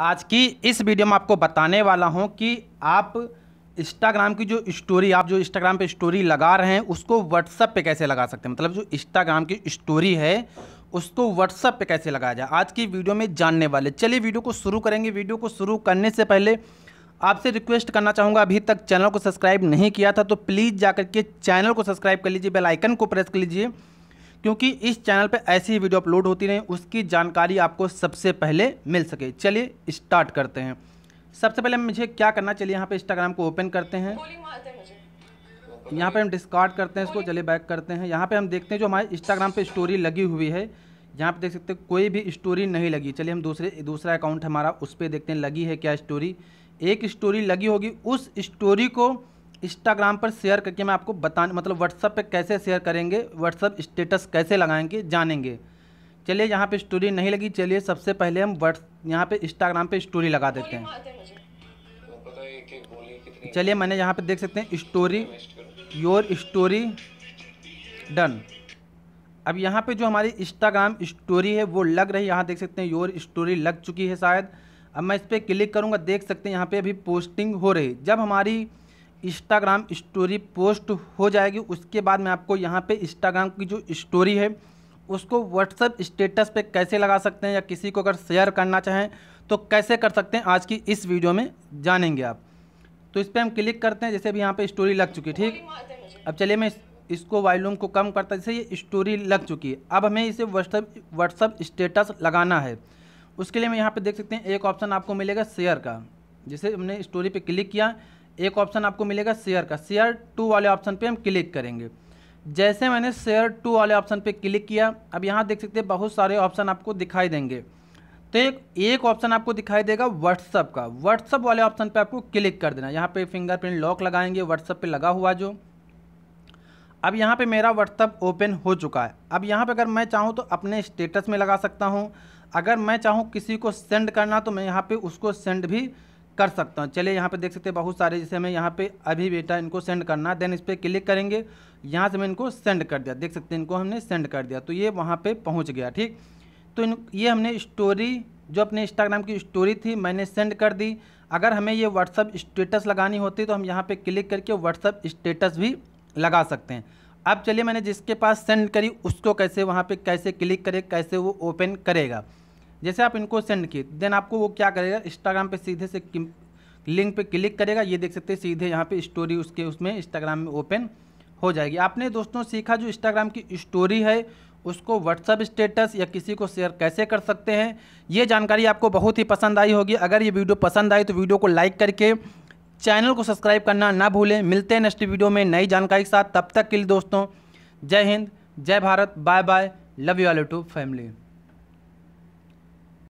आज की इस वीडियो में आपको बताने वाला हूँ कि आप इंस्टाग्राम की जो स्टोरी आप जो इंस्टाग्राम पे स्टोरी लगा रहे हैं उसको व्हाट्सअप पे कैसे लगा सकते हैं मतलब जो इंस्टाग्राम की स्टोरी है उसको व्हाट्सअप पे कैसे लगाया जाए आज की वीडियो में जानने वाले चलिए वीडियो को शुरू करेंगे वीडियो को शुरू करने से पहले आपसे रिक्वेस्ट करना चाहूँगा अभी तक चैनल को सब्सक्राइब नहीं किया था तो प्लीज़ जा के चैनल को सब्सक्राइब कर लीजिए बेलाइकन को प्रेस कर लीजिए क्योंकि इस चैनल पर ऐसी ही वीडियो अपलोड होती रहे उसकी जानकारी आपको सबसे पहले मिल सके चलिए स्टार्ट करते हैं सबसे पहले मुझे क्या करना चलिए यहाँ पे इंस्टाग्राम को ओपन करते हैं यहाँ पे हम डिस्कार्ड करते हैं इसको चलिए बैक करते हैं यहाँ पे हम देखते हैं जो हमारे इंस्टाग्राम पे स्टोरी लगी हुई है यहाँ पे देख सकते हैं कोई भी स्टोरी नहीं लगी चलिए हम दूसरे दूसरा अकाउंट हमारा उस पर देखते हैं लगी है क्या स्टोरी एक स्टोरी लगी होगी उस स्टोरी को इंस्टाग्राम पर शेयर करके मैं आपको बताने मतलब व्हाट्सअप पे कैसे शेयर करेंगे व्हाट्सअप स्टेटस कैसे लगाएंगे जानेंगे चलिए यहाँ पे स्टोरी नहीं लगी चलिए सबसे पहले हम व्हाट्स यहाँ पे इंस्टाग्राम पे स्टोरी लगा देते हैं चलिए मैंने यहाँ पे देख सकते हैं स्टोरी योर स्टोरी डन अब यहाँ पे जो हमारी इंस्टाग्राम स्टोरी है वो लग रही है यहाँ देख सकते हैं योर स्टोरी लग चुकी है शायद अब मैं इस पर क्लिक करूँगा देख सकते हैं यहाँ पे अभी पोस्टिंग हो रही जब हमारी इंस्टाग्राम स्टोरी पोस्ट हो जाएगी उसके बाद मैं आपको यहाँ पे इंस्टाग्राम की जो स्टोरी है उसको व्हाट्सअप स्टेटस पे कैसे लगा सकते हैं या किसी को अगर शेयर करना चाहें तो कैसे कर सकते हैं आज की इस वीडियो में जानेंगे आप तो इस पर हम क्लिक करते हैं जैसे भी यहाँ पर स्टोरी लग चुकी है ठीक अब चलिए मैं इसको वॉल्यूम को कम करता जैसे ये स्टोरी लग चुकी है अब हमें इसे व्हाट्सअप व्हाट्सअप स्टेटस लगाना है उसके लिए मैं यहाँ पे देख सकते हैं एक ऑप्शन आपको मिलेगा शेयर का जैसे हमने स्टोरी पे क्लिक किया एक ऑप्शन आपको मिलेगा शेयर का शेयर टू वाले ऑप्शन पे हम क्लिक करेंगे जैसे मैंने शेयर टू वाले ऑप्शन पे क्लिक किया अब यहाँ देख सकते हैं बहुत सारे ऑप्शन आपको दिखाई देंगे तो एक एक ऑप्शन आपको दिखाई देगा व्हाट्सअप का व्हाट्सअप वाले ऑप्शन पे आपको क्लिक कर देना यहाँ पे फिंगरप्रिंट लॉक लगाएंगे व्हाट्सअप पे लगा हुआ जो अब यहाँ पे मेरा व्हाट्सअप ओपन हो चुका है अब यहाँ पे अगर मैं चाहूँ तो अपने स्टेटस में लगा सकता हूँ अगर मैं चाहूँ किसी को सेंड करना तो मैं यहाँ पे उसको सेंड भी कर सकता हूँ चलिए यहाँ पे देख सकते हैं बहुत सारे जैसे हमें यहाँ पे अभी बेटा इनको सेंड करना देन इस पर क्लिक करेंगे यहाँ से मैं इनको सेंड कर दिया देख सकते हैं इनको हमने सेंड कर दिया तो ये वहाँ पे पहुँच गया ठीक तो इन ये हमने स्टोरी जो अपने इंस्टाग्राम की स्टोरी थी मैंने सेंड कर दी अगर हमें ये व्हाट्सअप स्टेटस लगानी होती तो हम यहाँ पर क्लिक करके व्हाट्सअप स्टेटस भी लगा सकते हैं अब चलिए मैंने जिसके पास सेंड करी उसको कैसे वहाँ पर कैसे क्लिक करे कैसे वो ओपन करेगा जैसे आप इनको सेंड किए देन आपको वो क्या करेगा इंस्टाग्राम पे सीधे से लिंक पे क्लिक करेगा ये देख सकते हैं सीधे यहाँ पे स्टोरी उसके उसमें इंस्टाग्राम में ओपन हो जाएगी आपने दोस्तों सीखा जो इंस्टाग्राम की स्टोरी है उसको व्हाट्सअप स्टेटस या किसी को शेयर कैसे कर सकते हैं ये जानकारी आपको बहुत ही पसंद आई होगी अगर ये वीडियो पसंद आई तो वीडियो को लाइक करके चैनल को सब्सक्राइब करना ना भूलें मिलते हैं नेक्स्ट वीडियो में नई जानकारी के साथ तब तक के लिए दोस्तों जय हिंद जय Bharat bye bye love you all to family